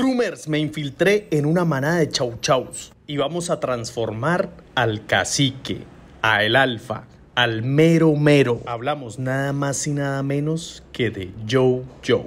Groomers, me infiltré en una manada de chau chaus y vamos a transformar al cacique, a el alfa, al mero mero. Hablamos nada más y nada menos que de Joe Joe.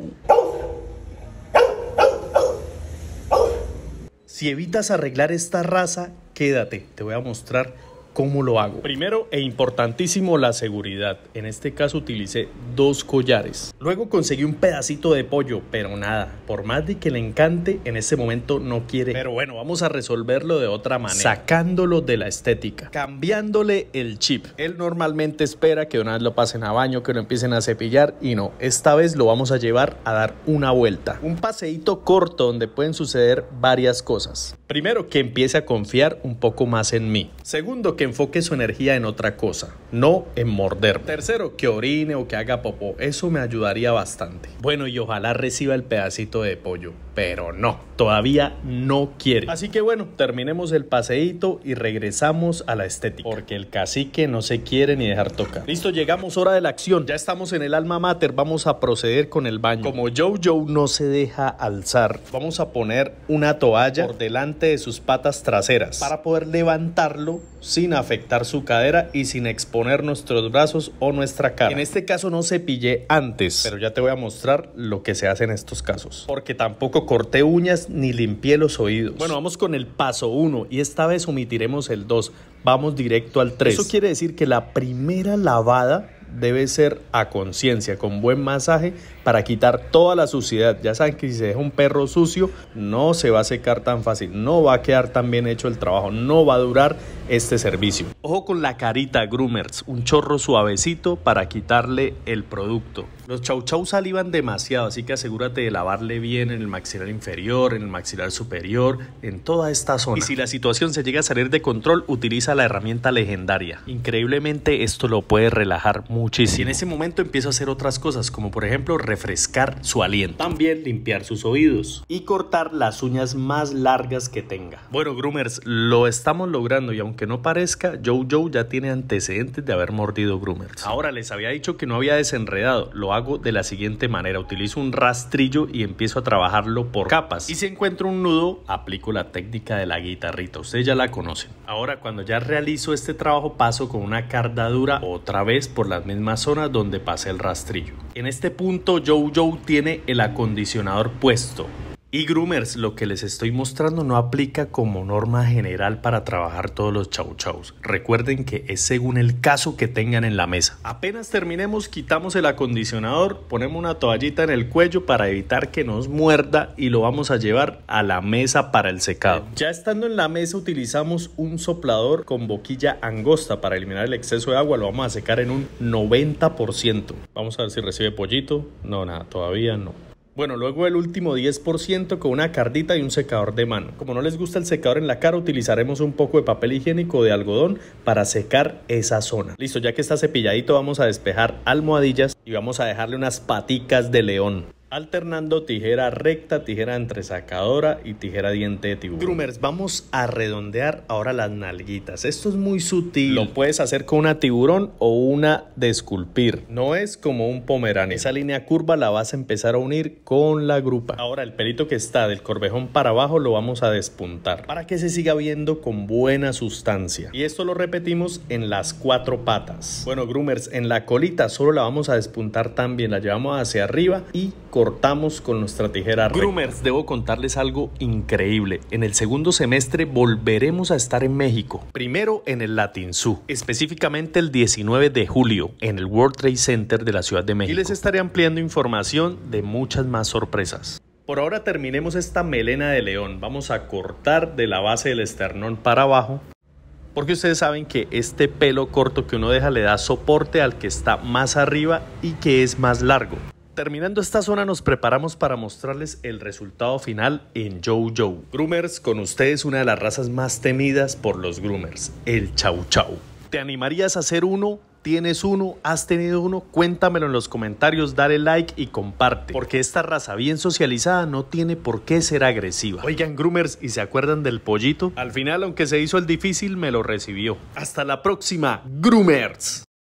Si evitas arreglar esta raza, quédate, te voy a mostrar ¿Cómo lo hago? Primero e importantísimo la seguridad. En este caso utilicé dos collares. Luego conseguí un pedacito de pollo, pero nada. Por más de que le encante, en este momento no quiere. Pero bueno, vamos a resolverlo de otra manera. Sacándolo de la estética. Cambiándole el chip. Él normalmente espera que una vez lo pasen a baño, que lo empiecen a cepillar y no. Esta vez lo vamos a llevar a dar una vuelta. Un paseíto corto donde pueden suceder varias cosas. Primero, que empiece a confiar un poco más en mí. Segundo, que que enfoque su energía en otra cosa, no en morder. Tercero, que orine o que haga popó. Eso me ayudaría bastante. Bueno, y ojalá reciba el pedacito de pollo, pero no todavía no quiere. Así que bueno, terminemos el paseíto y regresamos a la estética. Porque el cacique no se quiere ni dejar tocar. Listo, llegamos, hora de la acción. Ya estamos en el alma mater, vamos a proceder con el baño. Como Jojo no se deja alzar, vamos a poner una toalla por delante de sus patas traseras para poder levantarlo sin afectar su cadera y sin exponer nuestros brazos o nuestra cara. En este caso no cepillé antes, pero ya te voy a mostrar lo que se hace en estos casos. Porque tampoco corté uñas ni limpié los oídos. Bueno, vamos con el paso 1 y esta vez omitiremos el 2. Vamos directo al 3. Eso quiere decir que la primera lavada debe ser a conciencia, con buen masaje, para quitar toda la suciedad. Ya saben que si se deja un perro sucio, no se va a secar tan fácil, no va a quedar tan bien hecho el trabajo, no va a durar este servicio. Ojo con la carita, groomers, un chorro suavecito para quitarle el producto. Los chau chau salivan demasiado, así que asegúrate de lavarle bien en el maxilar inferior, en el maxilar superior, en toda esta zona. Y si la situación se llega a salir de control, utiliza la herramienta legendaria. Increíblemente esto lo puede relajar muchísimo. Y en ese momento empieza a hacer otras cosas, como por ejemplo refrescar su aliento. También limpiar sus oídos y cortar las uñas más largas que tenga. Bueno, groomers, lo estamos logrando y aunque no parezca, Joe Joe ya tiene antecedentes de haber mordido groomers. Ahora les había dicho que no había desenredado, lo hago de la siguiente manera. Utilizo un rastrillo y empiezo a trabajarlo por capas. Y si encuentro un nudo, aplico la técnica de la guitarrita. Ustedes ya la conocen. Ahora, cuando ya realizo este trabajo, paso con una cardadura otra vez por las mismas zonas donde pasé el rastrillo. En este punto, Joe tiene el acondicionador puesto. Y groomers, lo que les estoy mostrando no aplica como norma general para trabajar todos los chau chaus. Recuerden que es según el caso que tengan en la mesa. Apenas terminemos, quitamos el acondicionador, ponemos una toallita en el cuello para evitar que nos muerda y lo vamos a llevar a la mesa para el secado. Ya estando en la mesa utilizamos un soplador con boquilla angosta para eliminar el exceso de agua, lo vamos a secar en un 90%. Vamos a ver si recibe pollito. No, nada, todavía no. Bueno, luego el último 10% con una cardita y un secador de mano. Como no les gusta el secador en la cara, utilizaremos un poco de papel higiénico de algodón para secar esa zona. Listo, ya que está cepilladito vamos a despejar almohadillas y vamos a dejarle unas paticas de león alternando tijera recta, tijera sacadora y tijera diente de tiburón. Groomers, vamos a redondear ahora las nalguitas. Esto es muy sutil. Lo puedes hacer con una tiburón o una de esculpir. No es como un pomerán. Esa línea curva la vas a empezar a unir con la grupa. Ahora el pelito que está del corvejón para abajo lo vamos a despuntar para que se siga viendo con buena sustancia. Y esto lo repetimos en las cuatro patas. Bueno, groomers, en la colita solo la vamos a despuntar también. La llevamos hacia arriba y con cortamos con nuestra tijera Groomers, debo contarles algo increíble. En el segundo semestre volveremos a estar en México. Primero en el Latin Zoo, específicamente el 19 de julio en el World Trade Center de la Ciudad de México. Y les estaré ampliando información de muchas más sorpresas. Por ahora terminemos esta melena de león. Vamos a cortar de la base del esternón para abajo. Porque ustedes saben que este pelo corto que uno deja le da soporte al que está más arriba y que es más largo terminando esta zona nos preparamos para mostrarles el resultado final en JoJo. Groomers, con ustedes una de las razas más temidas por los groomers, el chau chau. ¿Te animarías a hacer uno? ¿Tienes uno? ¿Has tenido uno? Cuéntamelo en los comentarios, dale like y comparte, porque esta raza bien socializada no tiene por qué ser agresiva. Oigan, groomers, ¿y se acuerdan del pollito? Al final, aunque se hizo el difícil, me lo recibió. Hasta la próxima, groomers.